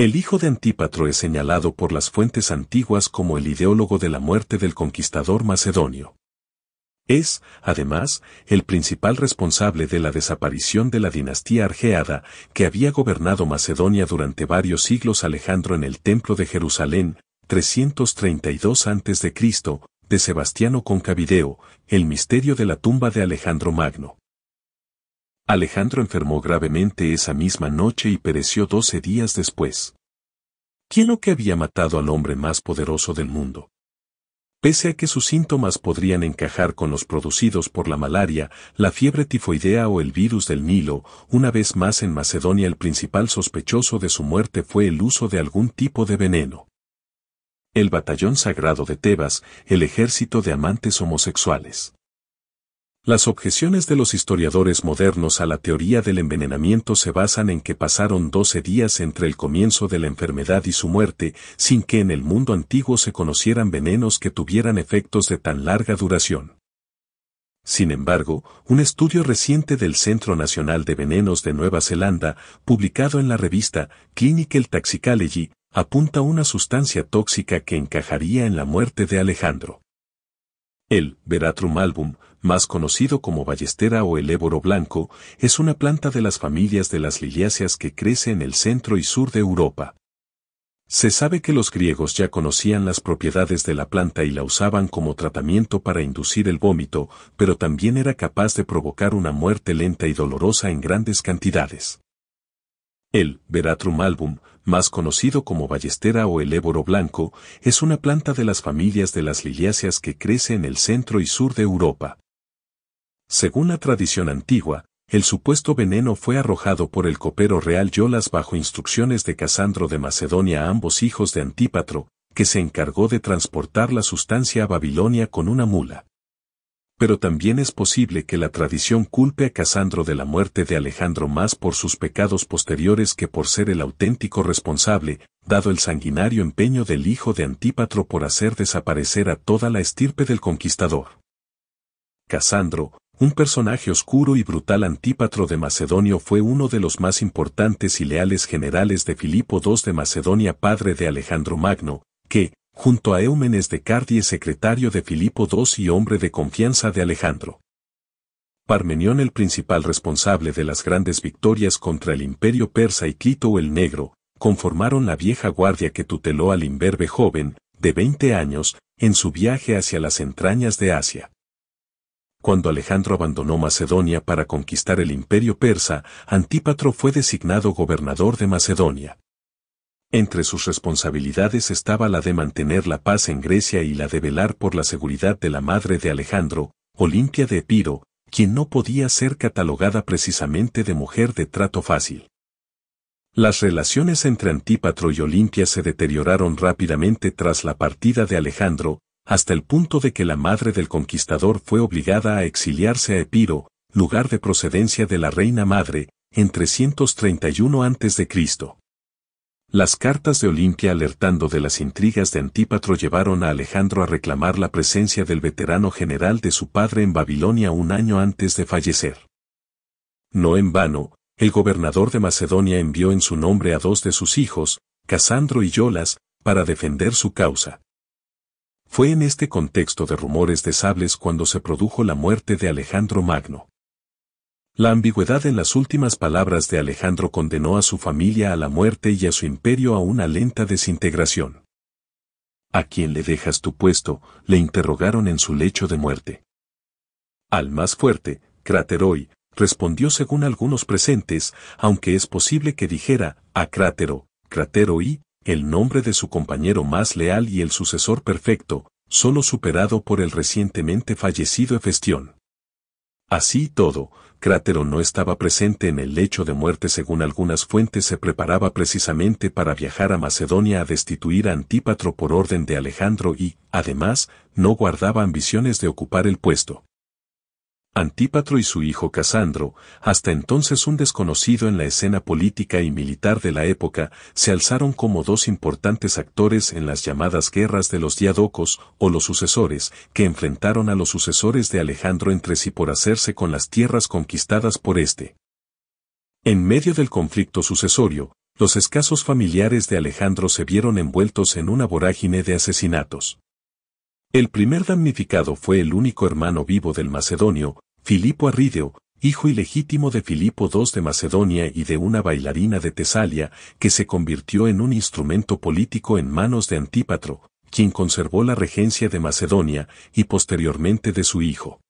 El hijo de Antípatro es señalado por las fuentes antiguas como el ideólogo de la muerte del conquistador macedonio. Es, además, el principal responsable de la desaparición de la dinastía argeada que había gobernado Macedonia durante varios siglos Alejandro en el Templo de Jerusalén, 332 a.C., de Sebastiano Concavideo, el misterio de la tumba de Alejandro Magno. Alejandro enfermó gravemente esa misma noche y pereció doce días después. ¿Quién lo que había matado al hombre más poderoso del mundo? Pese a que sus síntomas podrían encajar con los producidos por la malaria, la fiebre tifoidea o el virus del Nilo, una vez más en Macedonia el principal sospechoso de su muerte fue el uso de algún tipo de veneno. El batallón sagrado de Tebas, el ejército de amantes homosexuales. Las objeciones de los historiadores modernos a la teoría del envenenamiento se basan en que pasaron 12 días entre el comienzo de la enfermedad y su muerte, sin que en el mundo antiguo se conocieran venenos que tuvieran efectos de tan larga duración. Sin embargo, un estudio reciente del Centro Nacional de Venenos de Nueva Zelanda, publicado en la revista Clinical Toxicology, apunta una sustancia tóxica que encajaría en la muerte de Alejandro. El Veratrum album, más conocido como ballestera o el éboro blanco, es una planta de las familias de las liliáceas que crece en el centro y sur de Europa. Se sabe que los griegos ya conocían las propiedades de la planta y la usaban como tratamiento para inducir el vómito, pero también era capaz de provocar una muerte lenta y dolorosa en grandes cantidades. El Veratrum album, más conocido como ballestera o el éboro blanco, es una planta de las familias de las liliáceas que crece en el centro y sur de Europa. Según la tradición antigua, el supuesto veneno fue arrojado por el copero real Yolas bajo instrucciones de Casandro de Macedonia a ambos hijos de Antípatro, que se encargó de transportar la sustancia a Babilonia con una mula pero también es posible que la tradición culpe a Casandro de la muerte de Alejandro más por sus pecados posteriores que por ser el auténtico responsable, dado el sanguinario empeño del hijo de Antípatro por hacer desaparecer a toda la estirpe del conquistador. Casandro, un personaje oscuro y brutal antípatro de Macedonio fue uno de los más importantes y leales generales de Filipo II de Macedonia padre de Alejandro Magno, que, junto a Eumenes de Cardie secretario de Filipo II y hombre de confianza de Alejandro. Parmenión el principal responsable de las grandes victorias contra el imperio persa y Clito el Negro, conformaron la vieja guardia que tuteló al imberbe joven, de 20 años, en su viaje hacia las entrañas de Asia. Cuando Alejandro abandonó Macedonia para conquistar el imperio persa, Antípatro fue designado gobernador de Macedonia. Entre sus responsabilidades estaba la de mantener la paz en Grecia y la de velar por la seguridad de la madre de Alejandro, Olimpia de Epiro, quien no podía ser catalogada precisamente de mujer de trato fácil. Las relaciones entre Antípatro y Olimpia se deterioraron rápidamente tras la partida de Alejandro, hasta el punto de que la madre del conquistador fue obligada a exiliarse a Epiro, lugar de procedencia de la reina madre, en 331 a.C. Las cartas de Olimpia alertando de las intrigas de Antípatro llevaron a Alejandro a reclamar la presencia del veterano general de su padre en Babilonia un año antes de fallecer. No en vano, el gobernador de Macedonia envió en su nombre a dos de sus hijos, Casandro y Yolas, para defender su causa. Fue en este contexto de rumores de sables cuando se produjo la muerte de Alejandro Magno. La ambigüedad en las últimas palabras de Alejandro condenó a su familia a la muerte y a su imperio a una lenta desintegración. ¿A quién le dejas tu puesto? le interrogaron en su lecho de muerte. Al más fuerte, Crateroi, respondió según algunos presentes, aunque es posible que dijera, a Crátero, Crateroi, el nombre de su compañero más leal y el sucesor perfecto, solo superado por el recientemente fallecido Efestión. Así todo, Crátero no estaba presente en el lecho de muerte según algunas fuentes se preparaba precisamente para viajar a Macedonia a destituir a Antípatro por orden de Alejandro y, además, no guardaba ambiciones de ocupar el puesto. Antípatro y su hijo Casandro, hasta entonces un desconocido en la escena política y militar de la época, se alzaron como dos importantes actores en las llamadas guerras de los diadocos o los sucesores, que enfrentaron a los sucesores de Alejandro entre sí por hacerse con las tierras conquistadas por éste. En medio del conflicto sucesorio, los escasos familiares de Alejandro se vieron envueltos en una vorágine de asesinatos. El primer damnificado fue el único hermano vivo del macedonio, Filipo Arrideo, hijo ilegítimo de Filipo II de Macedonia y de una bailarina de Tesalia, que se convirtió en un instrumento político en manos de Antípatro, quien conservó la regencia de Macedonia y posteriormente de su hijo.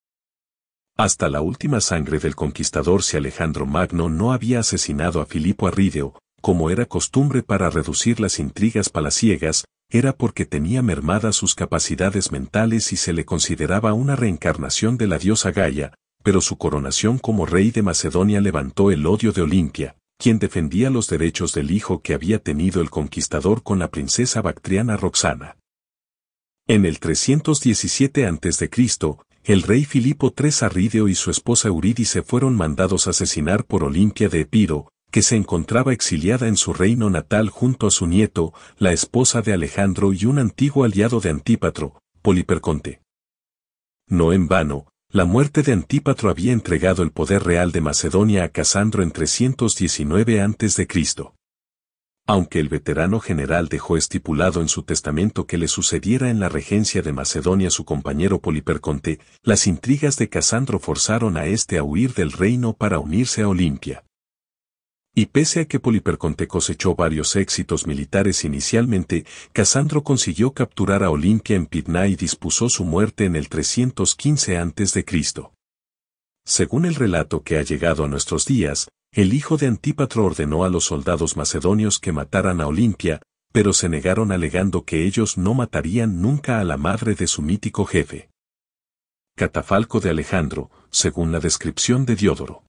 Hasta la última sangre del conquistador si Alejandro Magno no había asesinado a Filipo Arrideo, como era costumbre para reducir las intrigas palaciegas, era porque tenía mermadas sus capacidades mentales y se le consideraba una reencarnación de la diosa Gaia, pero su coronación como rey de Macedonia levantó el odio de Olimpia, quien defendía los derechos del hijo que había tenido el conquistador con la princesa bactriana Roxana. En el 317 a.C., el rey Filipo III Arrideo y su esposa Eurídice fueron mandados a asesinar por Olimpia de Epiro, que se encontraba exiliada en su reino natal junto a su nieto, la esposa de Alejandro y un antiguo aliado de Antípatro, Poliperconte. No en vano, la muerte de Antípatro había entregado el poder real de Macedonia a Casandro en 319 a.C. Aunque el veterano general dejó estipulado en su testamento que le sucediera en la regencia de Macedonia su compañero Poliperconte, las intrigas de Casandro forzaron a este a huir del reino para unirse a Olimpia y pese a que Poliperconte cosechó varios éxitos militares inicialmente, Casandro consiguió capturar a Olimpia en Pidna y dispuso su muerte en el 315 a.C. Según el relato que ha llegado a nuestros días, el hijo de Antípatro ordenó a los soldados macedonios que mataran a Olimpia, pero se negaron alegando que ellos no matarían nunca a la madre de su mítico jefe. Catafalco de Alejandro, según la descripción de Diodoro.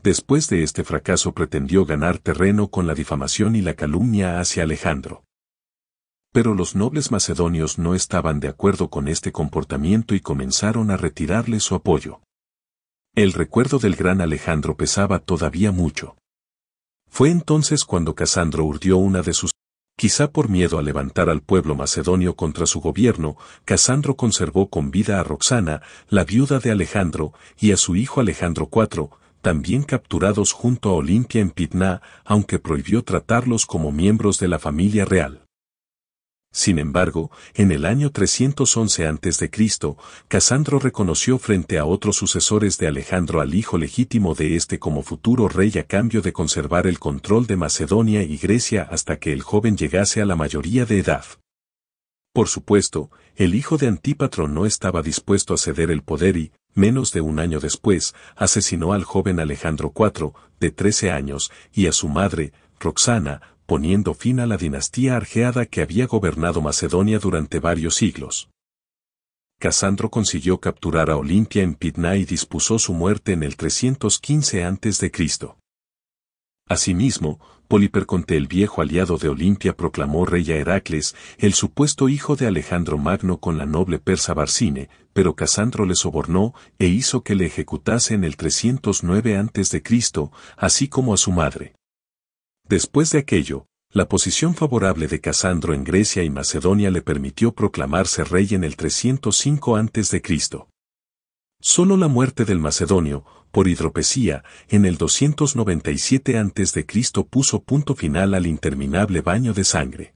Después de este fracaso pretendió ganar terreno con la difamación y la calumnia hacia Alejandro. Pero los nobles macedonios no estaban de acuerdo con este comportamiento y comenzaron a retirarle su apoyo. El recuerdo del gran Alejandro pesaba todavía mucho. Fue entonces cuando Casandro urdió una de sus... Quizá por miedo a levantar al pueblo macedonio contra su gobierno, Casandro conservó con vida a Roxana, la viuda de Alejandro, y a su hijo Alejandro IV, también capturados junto a Olimpia en Pitna, aunque prohibió tratarlos como miembros de la familia real. Sin embargo, en el año 311 a.C., Casandro reconoció frente a otros sucesores de Alejandro al hijo legítimo de este como futuro rey a cambio de conservar el control de Macedonia y Grecia hasta que el joven llegase a la mayoría de edad. Por supuesto, el hijo de Antípatro no estaba dispuesto a ceder el poder y, menos de un año después, asesinó al joven Alejandro IV, de 13 años, y a su madre, Roxana, poniendo fin a la dinastía argeada que había gobernado Macedonia durante varios siglos. Casandro consiguió capturar a Olimpia en Pidna y dispuso su muerte en el 315 a.C. Asimismo, Poliperconte el viejo aliado de Olimpia proclamó rey a Heracles, el supuesto hijo de Alejandro Magno con la noble persa Barcine, pero Casandro le sobornó e hizo que le ejecutase en el 309 a.C., así como a su madre. Después de aquello, la posición favorable de Casandro en Grecia y Macedonia le permitió proclamarse rey en el 305 a.C. Sólo la muerte del macedonio, por hidropesía, en el 297 a.C. puso punto final al interminable baño de sangre.